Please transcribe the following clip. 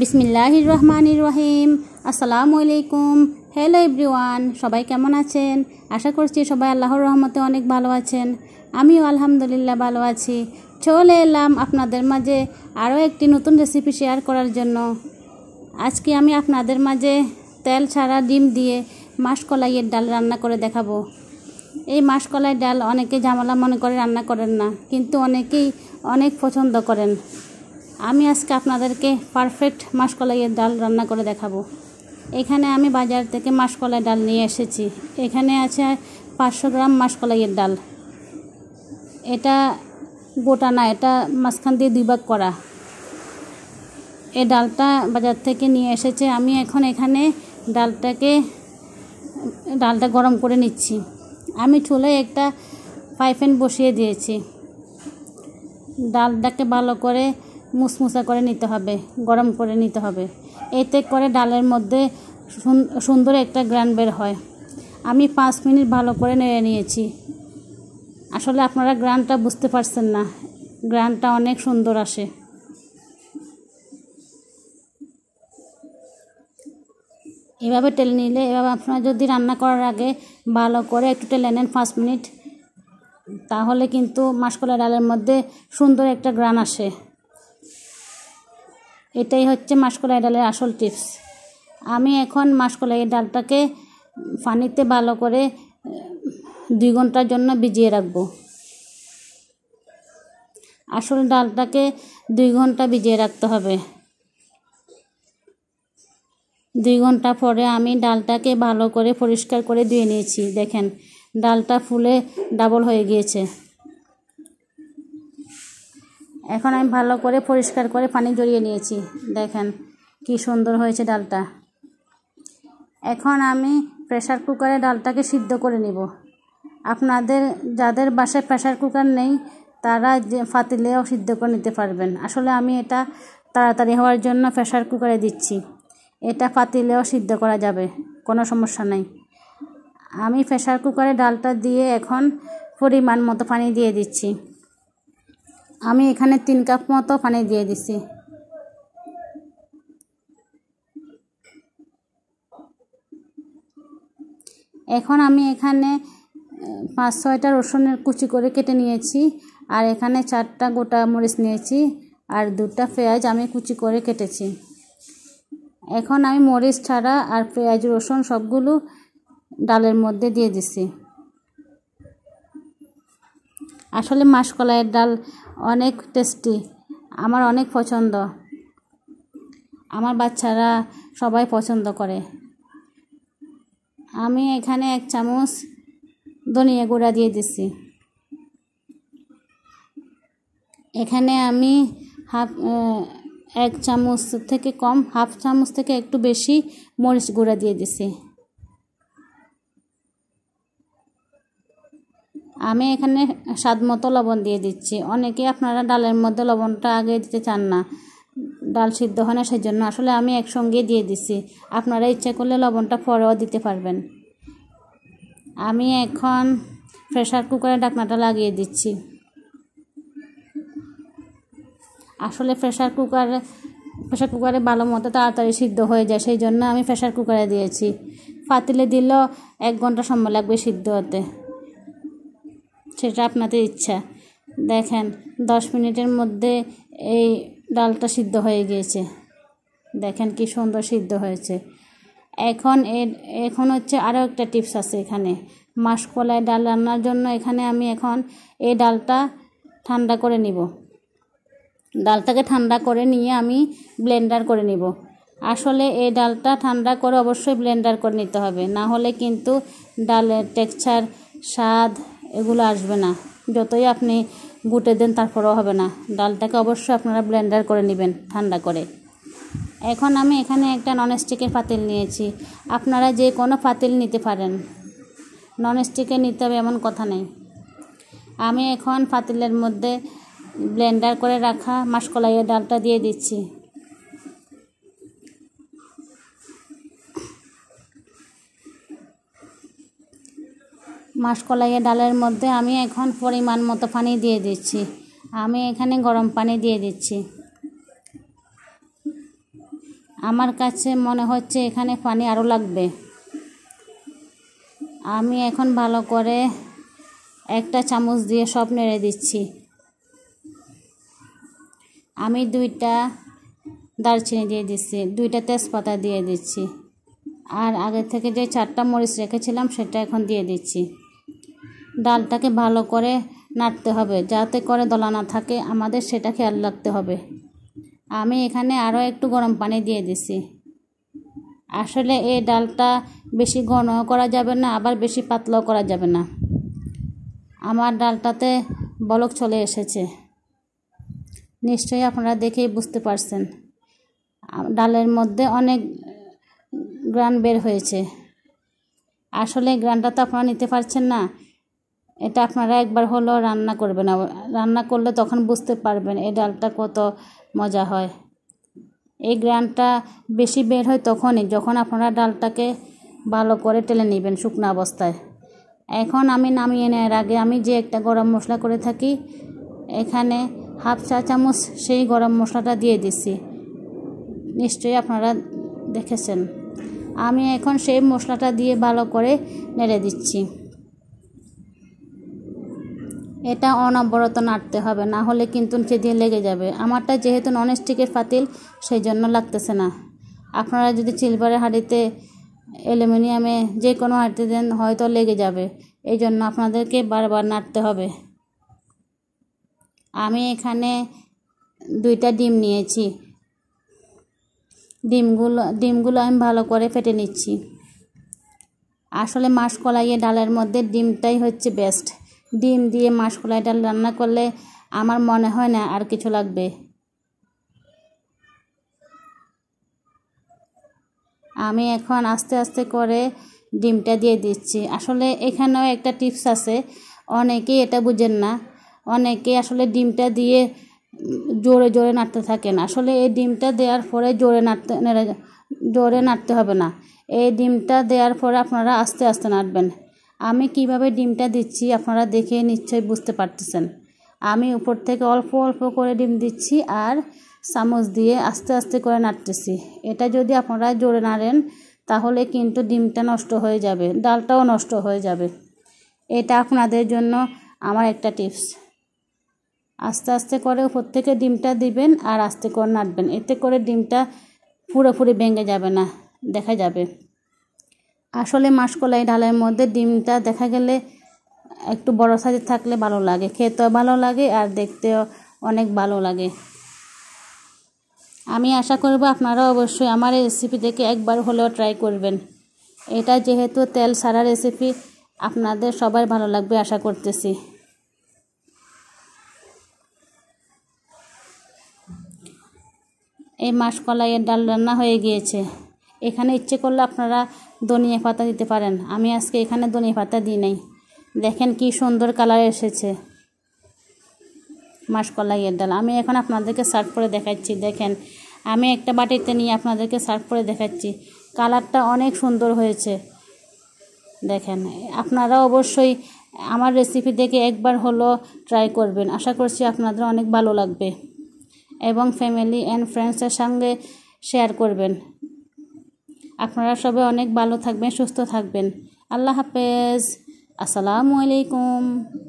বিসমিল্লাহির রহিম আসসালামু আলাইকুম হ্যালো এভরিওয়ান সবাই কেমন আছেন আশা করছি সবাই আল্লাহর রহমতে অনেক ভালো আছেন আমিও আলহামদুলিল্লাহ ভালো আছি চলে এলাম আপনাদের মাঝে আরও একটি নতুন রেসিপি শেয়ার করার জন্য আজকে আমি আপনাদের মাঝে তেল ছাড়া ডিম দিয়ে মাসকলাইয়ের ডাল রান্না করে দেখাবো এই মাসকলাই ডাল অনেকে ঝামেলা মনে করে রান্না করেন না কিন্তু অনেকেই অনেক পছন্দ করেন আমি আজকে আপনাদেরকে পারফেক্ট মাসকলাইয়ের ডাল রান্না করে দেখাবো এখানে আমি বাজার থেকে মাসকলাই ডাল নিয়ে এসেছি এখানে আছে পাঁচশো গ্রাম মাসকলাইয়ের ডাল এটা গোটা না এটা মাঝখান দিয়ে দুই ভাগ করা এই ডালটা বাজার থেকে নিয়ে এসেছে আমি এখন এখানে ডালটাকে ডালটা গরম করে নিচ্ছি আমি চুলে একটা পাইফেন বসিয়ে দিয়েছি ডালটাকে ভালো করে মুসমুসা করে নিতে হবে গরম করে নিতে হবে এতে করে ডালের মধ্যে সুন্দর একটা গ্রান বের হয় আমি পাঁচ মিনিট ভালো করে নেড়ে নিয়েছি আসলে আপনারা গ্রানটা বুঝতে পারছেন না গ্রানটা অনেক সুন্দর আসে এভাবে টেলে নিলে এভাবে আপনারা যদি রান্না করার আগে ভালো করে একটু টেলে নেন পাঁচ মিনিট তাহলে কিন্তু মাসকলা ডালের মধ্যে সুন্দর একটা গ্রান আসে এটাই হচ্ছে মাসকলাই ডালের আসল টিপস আমি এখন মাসকলাই ডালটাকে পানিতে ভালো করে দুই ঘন্টার জন্য ভিজিয়ে রাখবো আসল ডালটাকে দুই ঘন্টা ভিজিয়ে রাখতে হবে দুই ঘন্টা পরে আমি ডালটাকে ভালো করে পরিষ্কার করে ধুয়ে নিয়েছি দেখেন ডালটা ফুলে ডাবল হয়ে গিয়েছে এখন আমি ভালো করে পরিষ্কার করে পানি জড়িয়ে নিয়েছি দেখেন কি সুন্দর হয়েছে ডালটা এখন আমি প্রেশার কুকারে ডালটাকে সিদ্ধ করে নেব আপনাদের যাদের বাসায় প্রেশার কুকার নেই তারা যে ফাতিলেও সিদ্ধ করে নিতে পারবেন আসলে আমি এটা তাড়াতাড়ি হওয়ার জন্য প্রেশার কুকারে দিচ্ছি এটা ফাতিলেও সিদ্ধ করা যাবে কোনো সমস্যা নেই আমি প্রেশার কুকারে ডালটা দিয়ে এখন পরিমাণ মতো পানি দিয়ে দিচ্ছি আমি এখানে তিন কাপ মতো পানি দিয়ে দিছি এখন আমি এখানে পাঁচ ছয়টা রসুনের কুচি করে কেটে নিয়েছি আর এখানে চারটা গোটা মরিচ নিয়েছি আর দুটা পেঁয়াজ আমি কুচি করে কেটেছি এখন আমি মরিচ ছাড়া আর পেঁয়াজ রসুন সবগুলো ডালের মধ্যে দিয়ে দিছি আসলে মাসকলাইয়ের ডাল অনেক টেস্টি আমার অনেক পছন্দ আমার বাচ্চারা সবাই পছন্দ করে আমি এখানে এক চামচ ধনিয়া গুঁড়া দিয়ে দিছি এখানে আমি হাফ এক চামচ থেকে কম হাফ চামচ থেকে একটু বেশি মরিচ গুঁড়া দিয়ে দিছি আমি এখানে স্বাদ মতো লবণ দিয়ে দিচ্ছি অনেকে আপনারা ডালের মধ্যে লবণটা আগে দিতে চান না ডাল সিদ্ধ হয় না সেই জন্য আসলে আমি একসঙ্গে দিয়ে দিচ্ছি আপনারা ইচ্ছা করলে লবণটা পরেও দিতে পারবেন আমি এখন প্রেশার কুকারে ডাকনাটা লাগিয়ে দিচ্ছি আসলে প্রেশার কুকারে প্রেশার কুকারে ভালো মতো তাড়াতাড়ি সিদ্ধ হয়ে যায় সেই জন্য আমি প্রেশার কুকারে দিয়েছি পাতিলে দিলেও এক ঘন্টা সময় লাগবে সিদ্ধ হতে সেটা আপনাদের ইচ্ছা দেখেন দশ মিনিটের মধ্যে এই ডালটা সিদ্ধ হয়ে গিয়েছে দেখেন কি সুন্দর সিদ্ধ হয়েছে এখন এর এখন হচ্ছে আরও একটা টিপস আছে এখানে মাসকলাই ডাল রান্নার জন্য এখানে আমি এখন এই ডালটা ঠান্ডা করে নিব ডালটাকে ঠান্ডা করে নিয়ে আমি ব্লেন্ডার করে নিব আসলে এই ডালটা ঠান্ডা করে অবশ্যই ব্লেন্ডার করে নিতে হবে না হলে কিন্তু ডালের টেক্সচার স্বাদ এগুলো আসবে না যতই আপনি গুটে দেন তারপরেও হবে না ডালটাকে অবশ্যই আপনারা ব্লেন্ডার করে নেবেন ঠান্ডা করে এখন আমি এখানে একটা ননস্টিকের পাতিল নিয়েছি আপনারা যে কোনো পাতিল নিতে পারেন ননস্টিকে নিতে হবে এমন কথা নেই আমি এখন পাতিলের মধ্যে ব্লেন্ডার করে রাখা মাসকলাইয়ের ডালটা দিয়ে দিচ্ছি মাসকলাইয়ের ডালের মধ্যে আমি এখন পরিমাণ মতো পানি দিয়ে দিচ্ছি আমি এখানে গরম পানি দিয়ে দিচ্ছি আমার কাছে মনে হচ্ছে এখানে পানি আরও লাগবে আমি এখন ভালো করে একটা চামচ দিয়ে সব নেড়ে দিচ্ছি আমি দুইটা দারচিনি দিয়ে দিচ্ছি দুইটা তেজপাতা দিয়ে দিচ্ছি আর আগে থেকে যে চারটা মরিচ রেখেছিলাম সেটা এখন দিয়ে দিচ্ছি ডালটাকে ভালো করে নাড়তে হবে যাতে করে দলা না থাকে আমাদের সেটা খেয়াল রাখতে হবে আমি এখানে আরও একটু গরম পানি দিয়ে দিছি আসলে এই ডালটা বেশি ঘন করা যাবে না আবার বেশি পাতলাও করা যাবে না আমার ডালটাতে বলক চলে এসেছে নিশ্চয়ই আপনারা দেখেই বুঝতে পারছেন ডালের মধ্যে অনেক গ্রান বের হয়েছে আসলে গ্রানটা তো আপনারা নিতে পারছেন না এটা আপনারা একবার হলেও রান্না করবেন রান্না করলে তখন বুঝতে পারবেন এই ডালটা কত মজা হয় এই গ্রানটা বেশি বের হয় তখনই যখন আপনারা ডালটাকে ভালো করে টেলে নেবেন শুকনো অবস্থায় এখন আমি নামিয়ে নেওয়ার আগে আমি যে একটা গরম মশলা করে থাকি এখানে হাফ চা চামচ সেই গরম মশলাটা দিয়ে দিছি নিশ্চয়ই আপনারা দেখেছেন আমি এখন সেই মশলাটা দিয়ে ভালো করে নেড়ে দিচ্ছি এটা অনবরত নাড়তে হবে না হলে কিন্তু সেদিন লেগে যাবে আমারটা যেহেতু ননস্টিকের পাতিল সেই জন্য লাগতেছে না আপনারা যদি সিলভারের হাঁড়িতে অ্যালুমিনিয়ামে যে কোনো হাঁড়িতে দেন হয়তো লেগে যাবে এই জন্য আপনাদেরকে বারবার নাড়তে হবে আমি এখানে দুইটা ডিম নিয়েছি ডিমগুলো ডিমগুলো আমি ভালো করে ফেটে নিচ্ছি আসলে কলাইয়ে ডালের মধ্যে ডিমটাই হচ্ছে বেস্ট ডিম দিয়ে মাসকলাই ডাল রান্না করলে আমার মনে হয় না আর কিছু লাগবে আমি এখন আস্তে আস্তে করে ডিমটা দিয়ে দিচ্ছি আসলে এখানেও একটা টিপস আছে অনেকেই এটা বুঝেন না অনেকে আসলে ডিমটা দিয়ে জোরে জোরে নাড়তে থাকেন আসলে এই ডিমটা দেওয়ার পরে জোরে নাড়তে জোরে নাড়তে হবে না এই ডিমটা দেওয়ার পরে আপনারা আস্তে আস্তে নাড়বেন আমি কিভাবে ডিমটা দিচ্ছি আপনারা দেখে নিশ্চয়ই বুঝতে পারতেছেন আমি উপর থেকে অল্প অল্প করে ডিম দিচ্ছি আর চামচ দিয়ে আস্তে আস্তে করে নাড়তেছি এটা যদি আপনারা জোরে নাড়েন তাহলে কিন্তু ডিমটা নষ্ট হয়ে যাবে ডালটাও নষ্ট হয়ে যাবে এটা আপনাদের জন্য আমার একটা টিপস আস্তে আস্তে করে উপর থেকে ডিমটা দিবেন আর আস্তে করে নাড়বেন এতে করে ডিমটা পুরোপুরি ভেঙে যাবে না দেখা যাবে আসলে মাসকলাই ডালের মধ্যে ডিমটা দেখা গেলে একটু বড় সাইজের থাকলে ভালো লাগে খেতেও ভালো লাগে আর দেখতেও অনেক ভালো লাগে আমি আশা করব আপনারা অবশ্যই আমার এই রেসিপি দেখে একবার হলেও ট্রাই করবেন এটা যেহেতু তেল সারা রেসিপি আপনাদের সবার ভালো লাগবে আশা করতেছি এই মাসকলাইয়ের ডাল রান্না হয়ে গিয়েছে এখানে ইচ্ছে করলে আপনারা ধনিয়া পাতা দিতে পারেন আমি আজকে এখানে ধনিয়া পাতা দিই নাই দেখেন কি সুন্দর কালার এসেছে মাসকলাইয়ের ডাল আমি এখন আপনাদেরকে সার্ভ করে দেখাচ্ছি দেখেন আমি একটা বাটিতে নিয়ে আপনাদেরকে সার্ভ করে দেখাচ্ছি কালারটা অনেক সুন্দর হয়েছে দেখেন আপনারা অবশ্যই আমার রেসিপি দেখে একবার হলো ট্রাই করবেন আশা করছি আপনাদের অনেক ভালো লাগবে এবং ফ্যামিলি অ্যান্ড ফ্রেন্ডসের সঙ্গে শেয়ার করবেন আপনারা সবাই অনেক ভালো থাকবেন সুস্থ থাকবেন আল্লাহ হাফেজ আসসালামু আলাইকুম